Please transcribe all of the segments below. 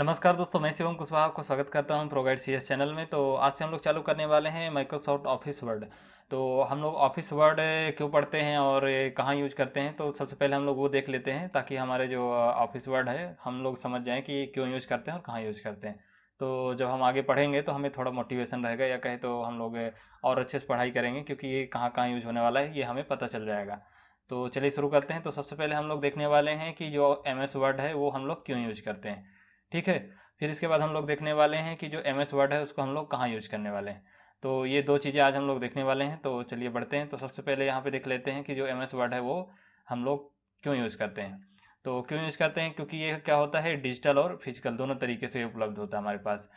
नमस्कार दोस्तों मैं शिवम कुशवाहा आपको स्वागत करता हूं प्रोगाइड सी एस चैनल में तो आज से हम लोग चालू करने वाले हैं माइक्रोसॉफ्ट ऑफिस वर्ड तो हम लोग ऑफिस वर्ड क्यों पढ़ते हैं और कहाँ यूज करते हैं तो सबसे पहले हम लोग वो देख लेते हैं ताकि हमारे जो ऑफिस वर्ड है हम लोग समझ जाएँ कि क्यों यूज करते हैं और कहाँ यूज करते हैं तो जब हम आगे पढ़ेंगे तो हमें थोड़ा मोटिवेशन रहेगा या कहे तो हम लोग और अच्छे से पढ़ाई करेंगे क्योंकि ये कहाँ कहाँ यूज होने वाला है ये हमें पता चल जाएगा तो चलिए शुरू करते हैं तो सबसे पहले हम लोग देखने वाले हैं कि जो एम एस वर्ड है वो हम लोग क्यों यूज करते हैं ठीक है फिर इसके बाद हम लोग देखने वाले हैं कि जो एम एस वर्ड है उसको हम लोग कहाँ यूज करने वाले हैं तो ये दो चीज़ें आज हम लोग देखने वाले हैं तो चलिए बढ़ते हैं तो सबसे पहले यहाँ पे देख लेते हैं कि जो एम एस वर्ड है वो हम लोग क्यों यूज़ करते हैं तो क्यों यूज़ करते हैं क्योंकि ये क्या होता है डिजिटल और फिजिकल दोनों तरीके से उपलब्ध होता है हमारे पास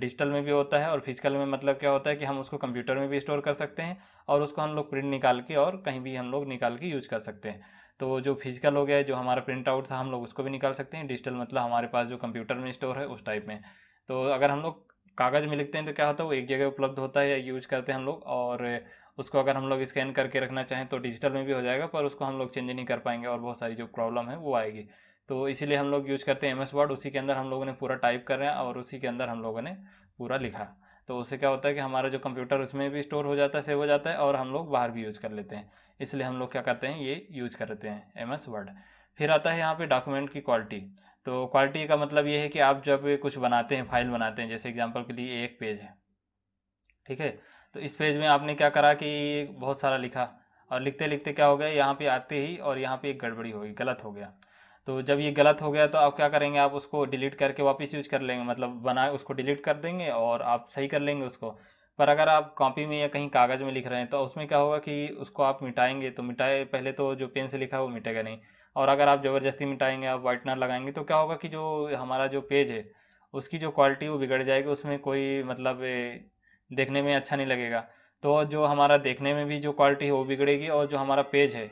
डिजिटल में भी होता है और फिजिकल में मतलब क्या होता है कि हम उसको कंप्यूटर में भी स्टोर कर सकते हैं और उसको हम लोग प्रिंट निकाल के और कहीं भी हम लोग निकाल के यूज कर सकते हैं तो जो फिजिकल हो गया है जो हमारा प्रिंट आउट था हम लोग उसको भी निकाल सकते हैं डिजिटल मतलब हमारे पास जो कंप्यूटर में स्टोर है उस टाइप में तो अगर हम लोग कागज़ में लिखते हैं तो क्या होता है वो एक जगह उपलब्ध होता है या यूज करते हैं हम लोग और उसको अगर हम लोग स्कैन करके रखना चाहें तो डिजिटल में भी हो जाएगा पर उसको हम लोग चेंज नहीं कर पाएंगे और बहुत सारी जो प्रॉब्लम है वो आएगी तो इसीलिए हम लोग यूज करते हैं एम एस वर्ड उसी के अंदर हम लोगों ने पूरा टाइप कर रहे हैं और उसी के अंदर हम लोगों ने पूरा लिखा तो उससे क्या होता है कि हमारा जो कंप्यूटर उसमें भी स्टोर हो जाता है सेव हो जाता है और हम लोग बाहर भी यूज कर लेते हैं इसलिए हम लोग क्या करते हैं ये यूज करते हैं एम एस वर्ड फिर आता है यहाँ पे डॉक्यूमेंट की क्वालिटी तो क्वालिटी का मतलब ये है कि आप जब कुछ बनाते हैं फाइल बनाते हैं जैसे एग्जाम्पल के लिए एक पेज है ठीक है तो इस पेज में आपने क्या करा कि बहुत सारा लिखा और लिखते लिखते क्या हो गया यहाँ पे आते ही और यहाँ पे एक गड़बड़ी हो गई गलत हो गया तो जब ये गलत हो गया तो आप क्या करेंगे आप उसको डिलीट करके वापस यूज कर लेंगे मतलब बना उसको डिलीट कर देंगे और आप सही कर लेंगे उसको पर अगर आप कॉपी में या कहीं कागज़ में लिख रहे हैं तो उसमें क्या होगा कि उसको आप मिटाएंगे तो मिटाए पहले तो जो पेन से लिखा है वो मिटेगा नहीं और अगर आप ज़बरदस्ती मिटाएंगे आप वाइटनर लगाएंगे तो क्या होगा कि जो हमारा जो पेज है उसकी जो क्वालिटी वो बिगड़ जाएगी उसमें कोई मतलब देखने में अच्छा नहीं लगेगा तो जो हमारा देखने में भी जो क्वालिटी है वो बिगड़ेगी और जो हमारा पेज है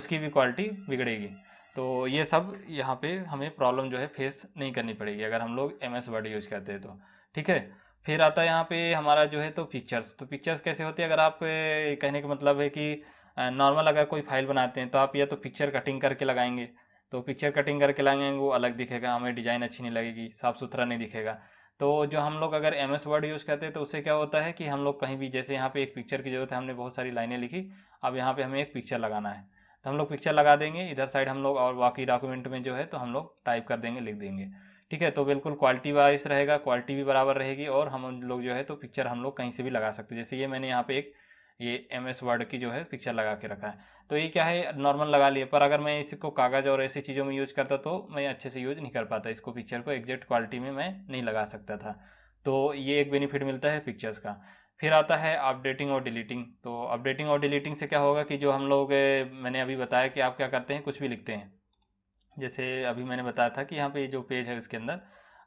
उसकी भी क्वालिटी बिगड़ेगी तो ये सब यहाँ पे हमें प्रॉब्लम जो है फेस नहीं करनी पड़ेगी अगर हम लोग एम एस वर्ड यूज करते हैं तो ठीक है फिर आता है यहाँ पे हमारा जो है तो पिक्चर्स तो पिक्चर्स कैसे होते हैं अगर आप कहने का मतलब है कि नॉर्मल अगर कोई फाइल बनाते हैं तो आप या तो पिक्चर कटिंग करके लगाएंगे तो पिक्चर कटिंग करके लगाएंगे वो अलग दिखेगा हमें डिज़ाइन अच्छी नहीं लगेगी साफ़ सुथरा नहीं दिखेगा तो जो हम लोग अगर एम एस वर्ड यूज़ करते हैं तो उससे क्या होता है कि हम लोग कहीं भी जैसे यहाँ पे एक पिक्चर की ज़रूरत है हमने बहुत सारी लाइनें लिखी अब यहाँ पे हमें एक पिक्चर लगाना है तो हम लोग पिक्चर लगा देंगे इधर साइड हम लोग और बाकी डॉक्यूमेंट में जो है तो हम लोग टाइप कर देंगे लिख देंगे ठीक है तो बिल्कुल क्वालिटी वाइज रहेगा क्वालिटी भी बराबर रहेगी और हम लोग जो है तो पिक्चर हम लोग कहीं से भी लगा सकते हैं जैसे ये मैंने यहाँ पे एक ये एम एस वर्ड की जो है पिक्चर लगा के रखा है तो ये क्या है नॉर्मल लगा लिए पर अगर मैं इसको कागज़ और ऐसी चीज़ों में यूज करता तो मैं अच्छे से यूज नहीं कर पाता इसको पिक्चर को एग्जैक्ट क्वालिटी में मैं नहीं लगा सकता था तो ये एक बेनिफिट मिलता है पिक्चर्स का फिर आता है अपडेटिंग और डिलीटिंग तो अपडेटिंग और डिलीटिंग से क्या होगा कि जो हम लोग मैंने अभी बताया कि आप क्या करते हैं कुछ भी लिखते हैं जैसे अभी मैंने बताया था कि यहाँ पे जो पेज है उसके अंदर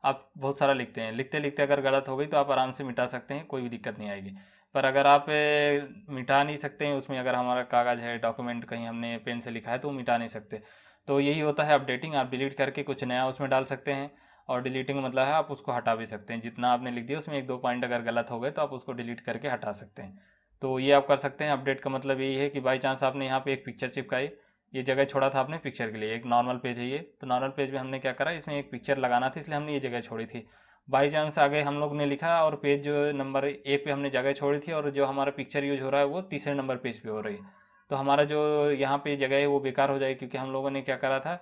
आप बहुत सारा लिखते हैं लिखते लिखते अगर गलत हो गई तो आप आराम से मिटा सकते हैं कोई भी दिक्कत नहीं आएगी पर अगर आप मिटा नहीं सकते हैं उसमें अगर हमारा कागज़ है डॉक्यूमेंट कहीं हमने पेन से लिखा है तो मिटा नहीं सकते तो यही होता है अपडेटिंग आप डिलीट करके कुछ नया उसमें डाल सकते हैं और डिलीटिंग मतलब है आप उसको हटा भी सकते हैं जितना आपने लिख दिया उसमें एक दो पॉइंट अगर गलत हो गए तो आप उसको डिलीट करके हटा सकते हैं तो ये आप कर सकते हैं अपडेट का मतलब यही है कि बाई चांस आपने यहाँ पे एक पिक्चर चिपकाई ये जगह छोड़ा था आपने पिक्चर के लिए एक नॉर्मल पेज है ये तो नॉर्मल पेज में हमने क्या करा इसमें एक पिक्चर लगाना था इसलिए हमने ये जगह छोड़ी थी बाई चांस आगे हम लोग ने लिखा और पेज जो नंबर एक पे हमने जगह छोड़ी थी और जो हमारा पिक्चर यूज हो रहा है वो तीसरे नंबर पेज पे हो रही है तो हमारा जो यहाँ पे जगह है वो बेकार हो जाएगी क्योंकि हम लोगों ने क्या करा था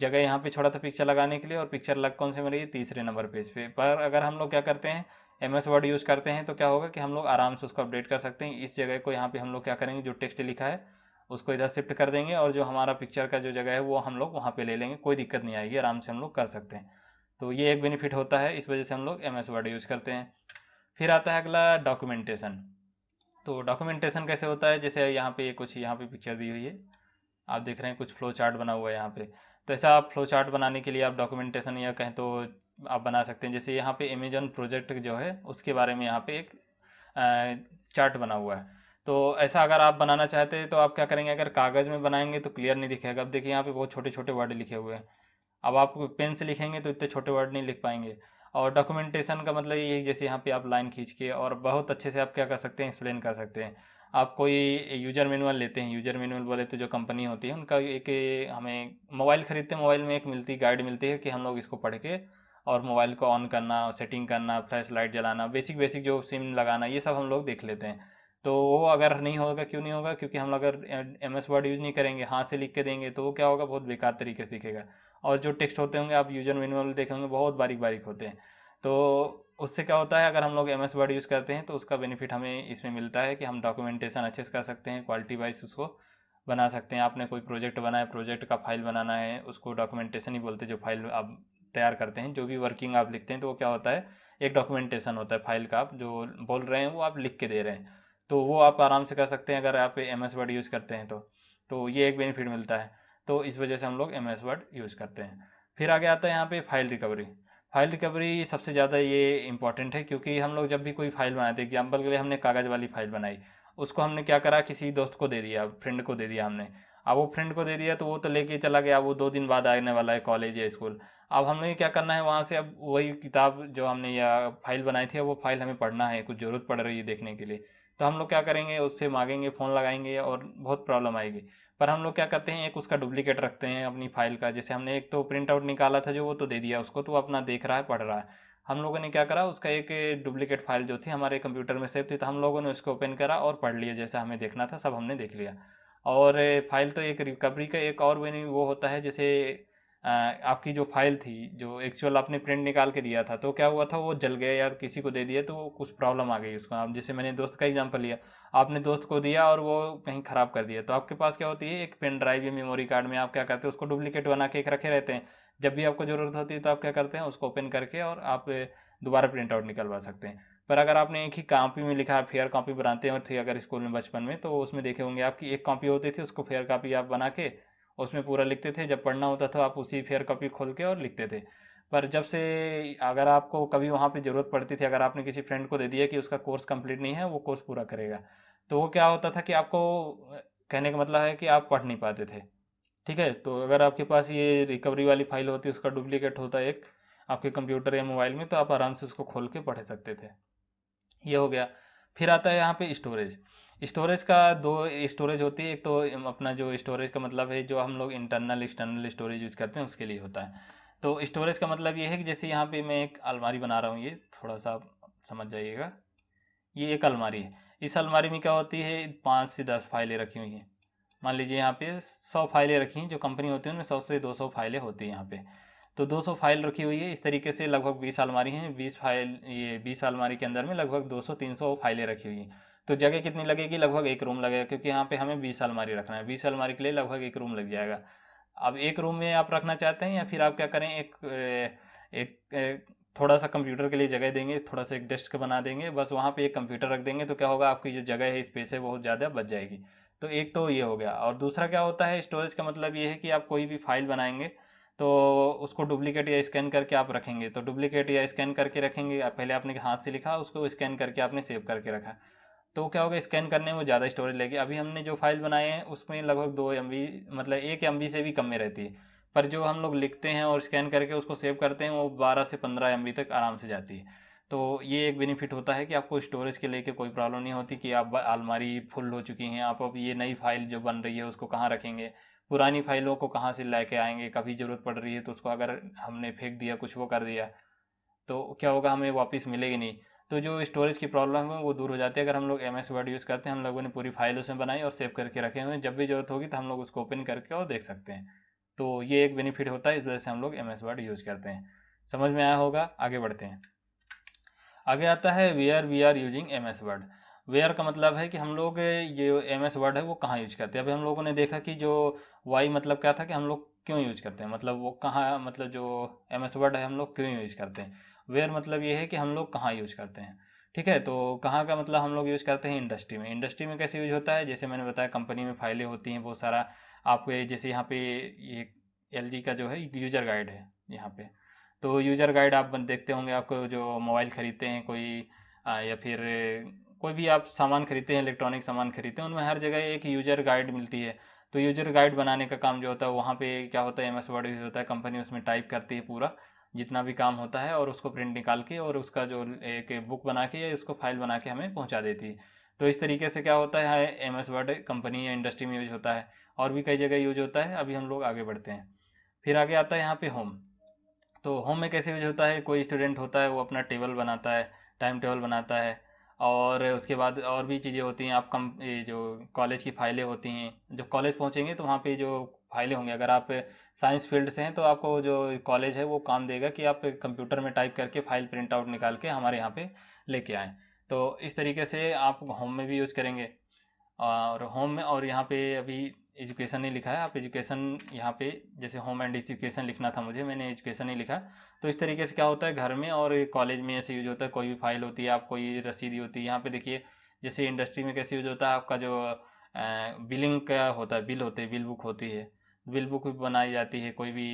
जगह यहाँ पे छोड़ा था पिक्चर लगाने के लिए और पिक्चर लग कौन से मिल रही है तीसरे नंबर पेज पे पर अगर हम लोग क्या करते हैं एम एस वर्ड यूज़ करते हैं तो क्या होगा कि हम लोग आराम से उसको अपडेट कर सकते हैं इस जगह को यहाँ पे हम लोग क्या करेंगे जो टेक्स्ट लिखा है उसको इधर शिफ्ट कर देंगे और जो हमारा पिक्चर का जो जगह है वो हम लोग वहाँ पर ले लेंगे कोई दिक्कत नहीं आएगी आराम से हम लोग कर सकते हैं तो ये एक बेनिफिट होता है इस वजह से हम लोग एम एस वर्ड यूज़ करते हैं फिर आता है अगला डॉक्यूमेंटेशन तो डॉक्यूमेंटेशन कैसे होता है जैसे यहाँ पे कुछ यहाँ पे पिक्चर दी हुई है आप देख रहे हैं कुछ फ्लो चार्ट बना हुआ है यहाँ पे तो ऐसा आप फ्लो चार्ट बनाने के लिए आप डॉक्यूमेंटेशन या कहें तो आप बना सकते हैं जैसे यहाँ पे अमेजन प्रोजेक्ट जो है उसके बारे में यहाँ पे एक चार्ट बना हुआ है तो ऐसा अगर आप बनाना चाहते हैं तो आप क्या करेंगे अगर कागज़ में बनाएंगे तो क्लियर नहीं दिखेगा अब देखिए यहाँ पे बहुत छोटे छोटे वर्ड लिखे हुए हैं अब आप पेन से लिखेंगे तो इतने छोटे वर्ड नहीं लिख पाएंगे और डॉक्यूमेंटेशन का मतलब ये है जैसे यहाँ पे आप लाइन खींच के और बहुत अच्छे से आप क्या कर सकते हैं एक्सप्लेन कर सकते हैं आप कोई यूजर मैनुअल लेते हैं यूजर मैनुअल बोले तो जो कंपनी होती है उनका एक हमें मोबाइल खरीदते हैं मोबाइल में एक मिलती गाइड मिलती है कि हम लोग इसको पढ़ के और मोबाइल को ऑन करना सेटिंग करना फ्लैश लाइट जलाना बेसिक बेसिक जो सिम लगाना ये सब हम लोग देख लेते हैं तो वो अगर नहीं होगा क्यों नहीं होगा क्योंकि हम लोग अगर एम एस वर्ड यूज़ नहीं करेंगे हाथ से लिख के देंगे तो वो क्या होगा बहुत बेकार तरीके से दिखेगा और जो टेक्स्ट होते होंगे आप यूजर मैनुअल देखेंगे बहुत बारीक बारीक होते हैं तो उससे क्या होता है अगर हम लोग एम एस वर्ड यूज़ करते हैं तो उसका बेनिफिट हमें इसमें मिलता है कि हम डॉक्यूमेंटेशन अच्छे से कर सकते हैं क्वालिटी वाइज उसको बना सकते हैं आपने कोई प्रोजेक्ट बनाया प्रोजेक्ट का फाइल बनाना है उसको डॉक्यूमेंटेशन ही बोलते जो फाइल आप तैयार करते हैं जो भी वर्किंग आप लिखते हैं तो वो क्या होता है एक डॉक्यूमेंटेशन होता है फाइल का आप जो बोल रहे हैं वो आप लिख के दे रहे हैं तो वो आप आराम से कर सकते हैं अगर आप एम एस वर्ड यूज़ करते हैं तो तो ये एक बेनिफिट मिलता है तो इस वजह से हम लोग एम एस वर्ड यूज़ करते हैं फिर आगे आता है यहाँ पे फाइल रिकवरी फाइल रिकवरी सबसे ज़्यादा ये इंपॉर्टेंट है क्योंकि हम लोग जब भी कोई फाइल बनाते एग्जाम्पल के लिए हमने कागज़ वाली फाइल बनाई उसको हमने क्या करा किसी दोस्त को दे दिया फ्रेंड को दे दिया हमने अब वो फ्रेंड को दे दिया तो वो तो लेके चला गया वो दो दिन बाद आने वाला है कॉलेज या स्कूल अब हमें क्या करना है वहाँ से अब वही किताब जो हमने या फाइल बनाई थी वो फाइल हमें पढ़ना है कुछ ज़रूरत पड़ रही है देखने के लिए तो हम लोग क्या करेंगे उससे मांगेंगे फ़ोन लगाएंगे और बहुत प्रॉब्लम आएगी पर हम लोग क्या करते हैं एक उसका डुप्लीकेट रखते हैं अपनी फाइल का जैसे हमने एक तो प्रिंट आउट निकाला था जो वो तो दे दिया उसको तो अपना देख रहा है पढ़ रहा है हम लोगों ने क्या करा उसका एक डुप्लीकेट फाइल जो थी हमारे कंप्यूटर में सेव थी तो हम लोगों ने उसको ओपन करा और पढ़ लिया जैसे हमें देखना था सब हमने देख लिया और फाइल तो एक रिकवरी का एक और वो होता है जैसे आपकी जो फाइल थी जो एक्चुअल आपने प्रिंट निकाल के दिया था तो क्या हुआ था वो जल गया यार किसी को दे दिया तो कुछ प्रॉब्लम आ गई उसको आप जैसे मैंने दोस्त का एग्जाम्पल लिया आपने दोस्त को दिया और वो कहीं ख़राब कर दिया तो आपके पास क्या होती है एक पेन ड्राइव या मेमोरी कार्ड में आप क्या करते हैं उसको डुप्लीकेट बना के एक रखे रहते हैं जब भी आपको ज़रूरत होती है तो आप क्या करते हैं उसको ओपन करके और आप दोबारा प्रिंट आउट निकलवा सकते हैं पर अगर आपने एक ही कॉपी में लिखा फेयर कॉपी बनाते हैं थे अगर स्कूल में बचपन में तो उसमें देखे होंगे आपकी एक कॉपी होती थी उसको फेयर कॉपी आप बना के उसमें पूरा लिखते थे जब पढ़ना होता था आप उसी फेयर कॉपी खोल के और लिखते थे पर जब से अगर आपको कभी वहाँ पे ज़रूरत पड़ती थी अगर आपने किसी फ्रेंड को दे दिया कि उसका कोर्स कंप्लीट नहीं है वो कोर्स पूरा करेगा तो वो क्या होता था कि आपको कहने का मतलब है कि आप पढ़ नहीं पाते थे ठीक है तो अगर आपके पास ये रिकवरी वाली फाइल होती उसका डुप्लीकेट होता एक आपके कंप्यूटर या मोबाइल में तो आप आराम से उसको खोल के पढ़ सकते थे ये हो गया फिर आता है यहाँ पे स्टोरेज स्टोरेज का दो स्टोरेज होती है एक तो अपना जो स्टोरेज का मतलब है जो हम लोग इंटरनल एक्सटर्नल स्टोरेज यूज करते हैं उसके लिए होता है तो स्टोरेज का मतलब ये है कि जैसे यहाँ पे मैं एक अलमारी बना रहा हूँ ये थोड़ा सा समझ जाइएगा ये एक अलमारी है इस अलमारी में क्या होती है पाँच से दस फाइलें रखी हुई हैं मान लीजिए यहाँ पे सौ फाइलें रखी हैं जो कंपनी होती है उनमें सौ से दो सौ फाइलें होती है यहाँ पे तो दो सौ फाइल रखी हुई है इस तरीके से लगभग बीस अलमारी हैं बीस फाइल ये बीस अलमारी के अंदर में लगभग दो सौ तीन सौ फाइलें रखी हुई हैं तो जगह कितनी लगेगी लगभग एक रूम लगेगा क्योंकि यहाँ पे हमें बीस अलमारी रखना है बीस अलमारी के लिए लगभग एक रूम लग जाएगा अब एक रूम में आप रखना चाहते हैं या फिर आप क्या करें एक एक, एक थोड़ा सा कंप्यूटर के लिए जगह देंगे थोड़ा सा एक डेस्क बना देंगे बस वहाँ पे एक कंप्यूटर रख देंगे तो क्या होगा आपकी जो जगह है स्पेस है बहुत ज़्यादा बच जाएगी तो एक तो ये हो गया और दूसरा क्या होता है स्टोरेज का मतलब ये है कि आप कोई भी फाइल बनाएंगे तो उसको डुप्लीकेट या स्कैन करके आप रखेंगे तो डुप्लीकेट या स्कैन करके रखेंगे पहले आपने हाथ से लिखा उसको स्कैन करके आपने सेव करके रखा तो क्या होगा स्कैन करने में वो ज़्यादा स्टोरेज लेगी अभी हमने जो फाइल बनाए हैं उसमें लगभग दो एम मतलब एक एम से भी कम में रहती है पर जो हम लोग लिखते हैं और स्कैन करके उसको सेव करते हैं वो बारह से पंद्रह एम तक आराम से जाती है तो ये एक बेनिफिट होता है कि आपको स्टोरेज के लेके कोई प्रॉब्लम नहीं होती कि आप अलमारी फुल हो चुकी हैं आप अब ये नई फाइल जो बन रही है उसको कहाँ रखेंगे पुरानी फाइलों को कहाँ से लेके आएंगे कभी ज़रूरत पड़ रही है तो उसको अगर हमने फेंक दिया कुछ वो कर दिया तो क्या होगा हमें वापस मिलेगी नहीं तो जो स्टोरेज की प्रॉब्लम है वो दूर हो जाती है अगर हम लोग एम एस वर्ड यूज़ करते हैं हम लोगों ने पूरी फाइल उसमें बनाई और सेव करके रखे हुए हैं जब भी जरूरत होगी तो हम लोग उसको ओपन करके और देख सकते हैं तो ये एक बेनिफिट होता है इस वजह से हम लोग एम एस वर्ड यूज़ करते हैं समझ में आया होगा आगे बढ़ते हैं आगे आता है where we are using M S Word where का मतलब है कि हम लोग ये एम एस वर्ड है वो कहाँ यूज करते हैं अभी हम लोगों ने देखा कि जो वाई मतलब क्या था कि हम लोग क्यों यूज करते हैं मतलब वो कहाँ मतलब जो एम एस वर्ड है हम लोग क्यों यूज करते हैं वेयर मतलब ये है कि हम लोग कहाँ यूज करते हैं ठीक है तो कहाँ का मतलब हम लोग यूज़ करते हैं इंडस्ट्री में इंडस्ट्री में कैसे यूज होता है जैसे मैंने बताया कंपनी में फाइलें होती हैं बहुत सारा आपको जैसे यहाँ पे ये एल का जो है यूजर गाइड है यहाँ पे तो यूजर गाइड आप देखते होंगे आपको जो मोबाइल खरीदते हैं कोई आ, या फिर कोई भी आप सामान खरीदते हैं इलेक्ट्रॉनिक सामान खरीदते हैं उनमें हर जगह एक यूजर गाइड मिलती है तो यूजर गाइड बनाने का काम जो होता है वहाँ पे क्या होता है एम एस वर्ड यूज होता है कंपनी उसमें टाइप करती है पूरा जितना भी काम होता है और उसको प्रिंट निकाल के और उसका जो एक बुक बना के या उसको फाइल बना के हमें पहुँचा देती है तो इस तरीके से क्या होता है एम एस वर्ड कंपनी या इंडस्ट्री में यूज होता है और भी कई जगह यूज होता है अभी हम लोग आगे बढ़ते हैं फिर आगे आता है यहाँ पे होम तो होम में कैसे यूज होता है कोई स्टूडेंट होता है वो अपना टेबल बनाता है टाइम टेबल बनाता है और उसके बाद और भी चीज़ें होती हैं आप कम जो कॉलेज की फाइलें होती हैं जब कॉलेज पहुँचेंगे तो वहाँ पर जो फाइलें होंगी अगर आप साइंस फील्ड से हैं तो आपको जो कॉलेज है वो काम देगा कि आप कंप्यूटर में टाइप करके फाइल प्रिंट आउट निकाल के हमारे यहाँ पे लेके आएँ तो इस तरीके से आप होम में भी यूज करेंगे और होम में और यहाँ पे अभी एजुकेशन नहीं लिखा है आप एजुकेशन यहाँ पे जैसे होम एंड एजुकेशन लिखना था मुझे मैंने एजुकेशन ही लिखा तो इस तरीके से क्या होता है घर में और कॉलेज में ऐसे यूज होता है कोई भी फाइल होती है आप कोई रसीदी होती है यहाँ पे देखिए जैसे इंडस्ट्री में कैसे यूज होता है आपका जो बिलिंग का होता है बिल होते हैं बिल बुक होती है बिल बुक भी बनाई जाती है कोई भी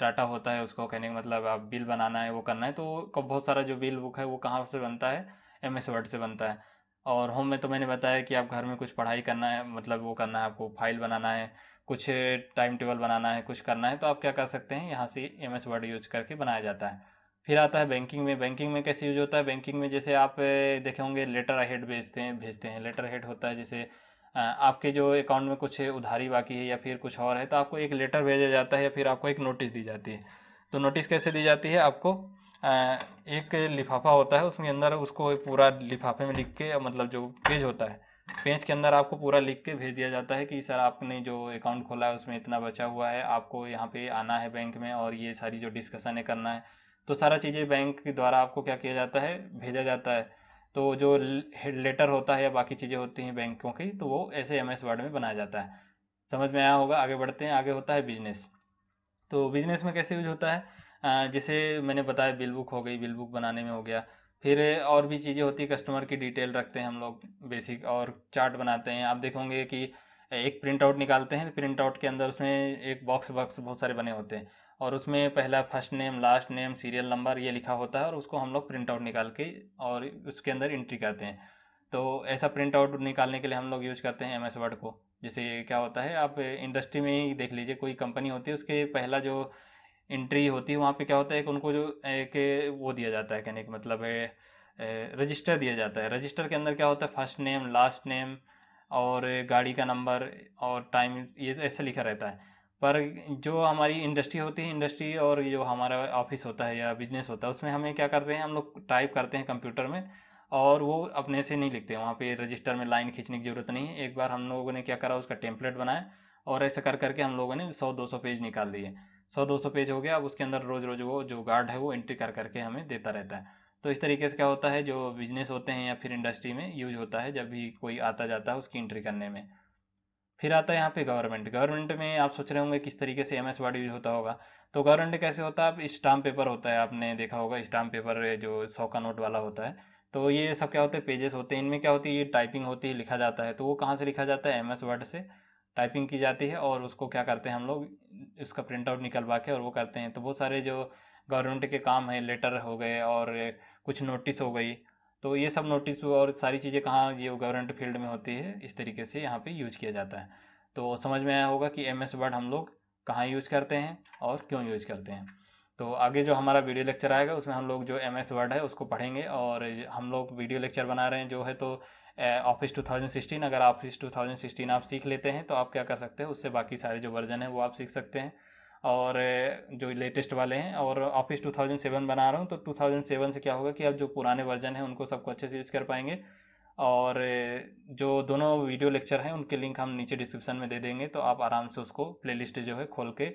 डाटा होता है उसको कहने का मतलब आप बिल बनाना है वो करना है तो बहुत सारा जो बिल बुक है वो कहाँ से बनता है एम एस वर्ड से बनता है और होम में तो मैंने बताया कि आप घर में कुछ पढ़ाई करना है मतलब वो करना है आपको फाइल बनाना है कुछ टाइम टेबल बनाना है कुछ करना है तो आप क्या कर सकते हैं यहाँ से एम एस वर्ड यूज करके बनाया जाता है फिर आता है बैंकिंग में बैंकिंग में कैसे यूज होता है बैंकिंग में जैसे आप देखे होंगे लेटर हेड भेजते हैं भेजते हैं लेटर हेड होता है जैसे आपके जो अकाउंट में कुछ उधारी बाकी है या फिर कुछ और है तो आपको एक लेटर भेजा जाता है या फिर आपको एक नोटिस दी जाती है तो नोटिस कैसे दी जाती है आपको एक लिफाफा होता है उसमें अंदर उसको पूरा लिफाफे में लिख के मतलब जो पेज होता है पेज के अंदर आपको पूरा लिख के भेज दिया जाता है कि सर आपने जो अकाउंट खोला है उसमें इतना बचा हुआ है आपको यहाँ पे आना है बैंक में और ये सारी जो डिस्कशन है करना है तो सारा चीज़ें बैंक के द्वारा आपको क्या किया जाता है भेजा जाता है तो जो हेड लेटर होता है या बाकी चीज़ें होती हैं बैंकों की तो वो ऐसे एम एस वर्ड में बनाया जाता है समझ में आया होगा आगे बढ़ते हैं आगे होता है बिजनेस तो बिजनेस में कैसे यूज होता है जैसे मैंने बताया बिल बुक हो गई बिल बुक बनाने में हो गया फिर और भी चीज़ें होती है कस्टमर की डिटेल रखते हैं हम लोग बेसिक और चार्ट बनाते हैं आप देखोगे कि एक प्रिंट आउट निकालते हैं प्रिंट तो आउट के अंदर उसमें एक बॉक्स बॉक्स बहुत सारे बने होते हैं और उसमें पहला first name last name serial number ये लिखा होता है और उसको हम लोग प्रिंट आउट निकाल के और उसके अंदर एंट्री करते हैं तो ऐसा प्रिंट आउट निकालने के लिए हम लोग यूज़ करते हैं एम एस वर्ड को जैसे क्या होता है आप इंडस्ट्री में ही देख लीजिए कोई कंपनी होती है उसके पहला जो एंट्री होती है वहाँ पे क्या होता है कि उनको जो एक वो दिया जाता है कहने का मतलब है रजिस्टर दिया जाता है रजिस्टर के अंदर क्या होता है फर्स्ट नेम लास्ट नेम और गाड़ी का नंबर और टाइम ये ऐसे लिखा रहता है पर जो हमारी इंडस्ट्री होती है इंडस्ट्री और जो हमारा ऑफिस होता है या बिजनेस होता है उसमें हमें क्या करते हैं हम लोग टाइप करते हैं कंप्यूटर में और वो अपने से नहीं लिखते वहाँ पे रजिस्टर में लाइन खींचने की ज़रूरत नहीं है एक बार हम लोगों ने क्या करा उसका टेम्पलेट बनाया और ऐसा कर करके हम लोगों ने सौ दो सौ पेज निकाल दिए सौ दो सौ पेज हो गया अब उसके अंदर रोज़ रोज़ वो जो गार्ड है वो एंट्री कर करके हमें देता रहता है तो इस तरीके से क्या होता है जो बिजनेस होते हैं या फिर इंडस्ट्री में यूज होता है जब भी कोई आता जाता है उसकी एंट्री करने में फिर आता है यहाँ पे गवर्नमेंट गवर्नमेंट में आप सोच रहे होंगे किस तरीके से एम एस वर्ड यूज होता होगा तो गवर्नमेंट कैसे होता है आप स्टाम्प पेपर होता है आपने देखा होगा स्टाम्प पेपर जो सौ का नोट वाला होता है तो ये सब क्या होते हैं पेजेस होते हैं इनमें क्या होती है ये टाइपिंग होती है लिखा जाता है तो वो कहाँ से लिखा जाता है एम एस वर्ड से टाइपिंग की जाती है और उसको क्या करते हैं हम लोग इसका प्रिंट आउट निकलवा के और वो करते हैं तो बहुत सारे जो गवर्नमेंट के काम है लेटर हो गए और कुछ नोटिस हो गई तो ये सब नोटिस और सारी चीज़ें कहाँ ये गवर्नमेंट फील्ड में होती है इस तरीके से यहाँ पे यूज किया जाता है तो समझ में आया होगा कि एम एस वर्ड हम लोग कहाँ यूज करते हैं और क्यों यूज करते हैं तो आगे जो हमारा वीडियो लेक्चर आएगा उसमें हम लोग जो एम एस वर्ड है उसको पढ़ेंगे और हम लोग वीडियो लेक्चर बना रहे हैं जो है तो ऑफिस 2016 अगर ऑफिस सिक्सटीन आप सीख लेते हैं तो आप क्या कर सकते हैं उससे बाकी सारे जो वर्जन है वो आप सीख सकते हैं और जो लेटेस्ट वाले हैं और ऑफिस 2007 बना रहा हूँ तो 2007 से क्या होगा कि अब जो पुराने वर्जन हैं उनको सबको अच्छे से यूज कर पाएंगे और जो दोनों वीडियो लेक्चर हैं उनके लिंक हम नीचे डिस्क्रिप्शन में दे देंगे तो आप आराम से उसको प्लेलिस्ट जो है खोल के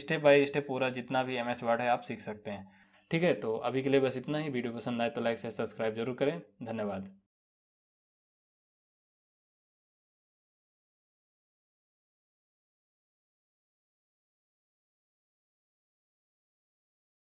स्टेप बाय स्टेप पूरा जितना भी एम एस वर्ड है आप सीख सकते हैं ठीक है तो अभी के लिए बस इतना ही वीडियो पसंद आए तो लाइक से सब्सक्राइब जरूर करें धन्यवाद